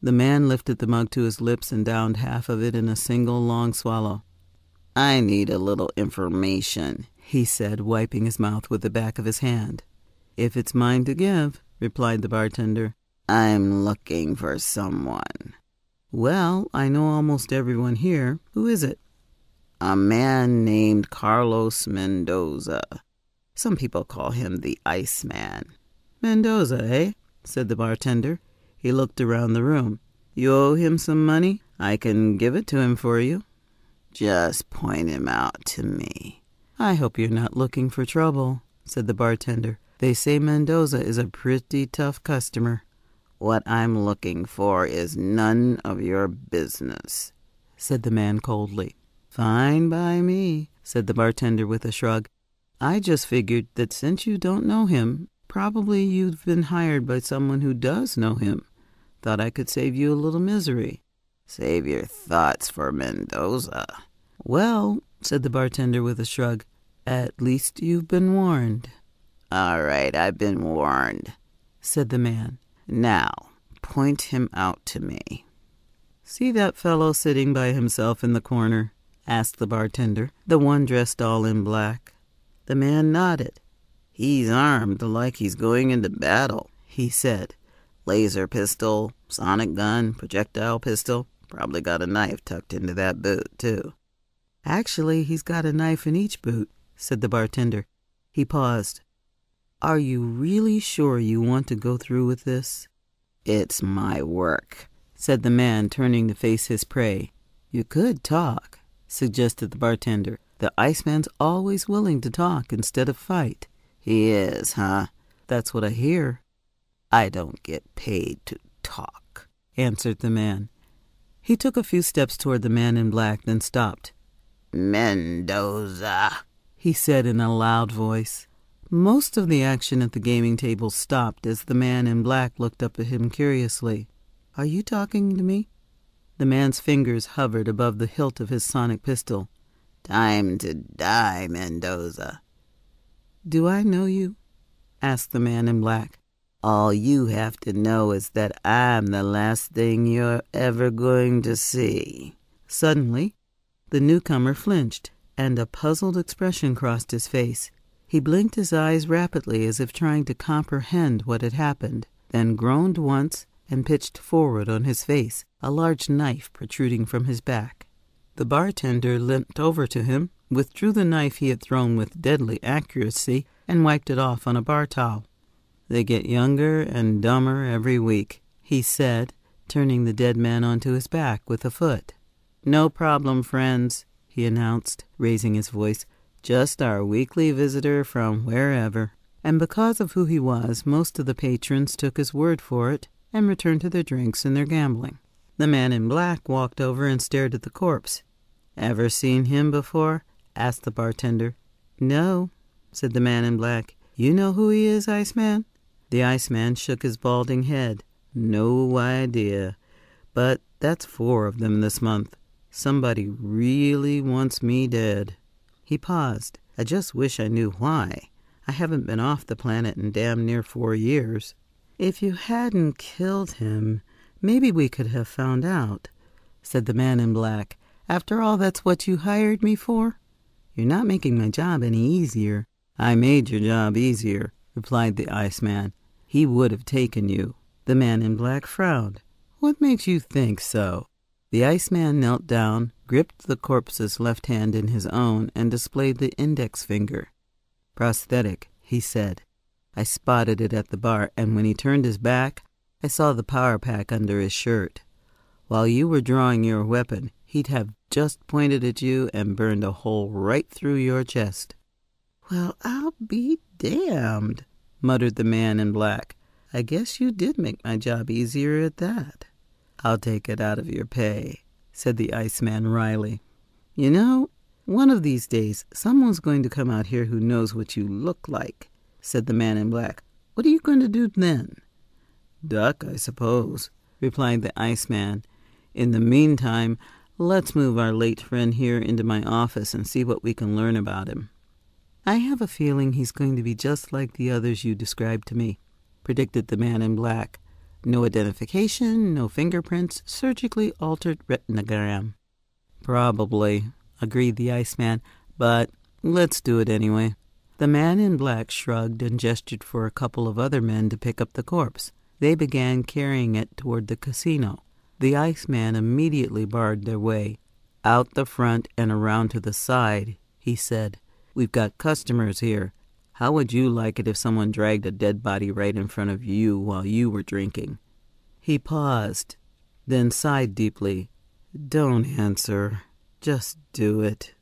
The man lifted the mug to his lips and downed half of it in a single long swallow. I need a little information, he said, wiping his mouth with the back of his hand. If it's mine to give, replied the bartender, I'm looking for someone. Well, I know almost everyone here. Who is it? A man named Carlos Mendoza. Some people call him the Iceman. Mendoza, eh? said the bartender. He looked around the room. You owe him some money? I can give it to him for you. Just point him out to me. I hope you're not looking for trouble, said the bartender. They say Mendoza is a pretty tough customer. What I'm looking for is none of your business, said the man coldly. Fine by me, said the bartender with a shrug. I just figured that since you don't know him, probably you've been hired by someone who does know him. Thought I could save you a little misery. Save your thoughts for Mendoza. Well, said the bartender with a shrug, at least you've been warned. All right, I've been warned, said the man. Now, point him out to me. See that fellow sitting by himself in the corner? asked the bartender, the one dressed all in black. The man nodded. He's armed like he's going into battle, he said laser pistol, sonic gun, projectile pistol. Probably got a knife tucked into that boot, too. Actually, he's got a knife in each boot, said the bartender. He paused. Are you really sure you want to go through with this? It's my work, said the man, turning to face his prey. You could talk, suggested the bartender. The Iceman's always willing to talk instead of fight. He is, huh? That's what I hear, I don't get paid to talk, answered the man. He took a few steps toward the man in black, then stopped. Mendoza, he said in a loud voice. Most of the action at the gaming table stopped as the man in black looked up at him curiously. Are you talking to me? The man's fingers hovered above the hilt of his sonic pistol. Time to die, Mendoza. Do I know you? asked the man in black. All you have to know is that I'm the last thing you're ever going to see. Suddenly, the newcomer flinched, and a puzzled expression crossed his face. He blinked his eyes rapidly as if trying to comprehend what had happened, then groaned once and pitched forward on his face, a large knife protruding from his back. The bartender limped over to him, withdrew the knife he had thrown with deadly accuracy, and wiped it off on a bar towel. They get younger and dumber every week, he said, turning the dead man onto his back with a foot. No problem, friends, he announced, raising his voice. Just our weekly visitor from wherever. And because of who he was, most of the patrons took his word for it and returned to their drinks and their gambling. The man in black walked over and stared at the corpse. Ever seen him before? asked the bartender. No, said the man in black. You know who he is, Iceman? The Iceman shook his balding head. No idea. But that's four of them this month. Somebody really wants me dead. He paused. I just wish I knew why. I haven't been off the planet in damn near four years. If you hadn't killed him, maybe we could have found out, said the man in black. After all, that's what you hired me for. You're not making my job any easier. I made your job easier, replied the Iceman. He would have taken you. The man in black frowned. What makes you think so? The Iceman knelt down, gripped the corpse's left hand in his own, and displayed the index finger. Prosthetic, he said. I spotted it at the bar, and when he turned his back, I saw the power pack under his shirt. While you were drawing your weapon, he'd have just pointed at you and burned a hole right through your chest. Well, I'll be damned, muttered the man in black. I guess you did make my job easier at that. I'll take it out of your pay, said the Iceman wryly. You know, one of these days someone's going to come out here who knows what you look like, said the man in black. What are you going to do then? Duck, I suppose, replied the Iceman. In the meantime, let's move our late friend here into my office and see what we can learn about him. I have a feeling he's going to be just like the others you described to me, predicted the man in black. No identification, no fingerprints, surgically altered retinogram. Probably, agreed the Iceman, but let's do it anyway. The man in black shrugged and gestured for a couple of other men to pick up the corpse. They began carrying it toward the casino. The Iceman immediately barred their way. Out the front and around to the side, he said. We've got customers here. How would you like it if someone dragged a dead body right in front of you while you were drinking? He paused, then sighed deeply. Don't answer. Just do it.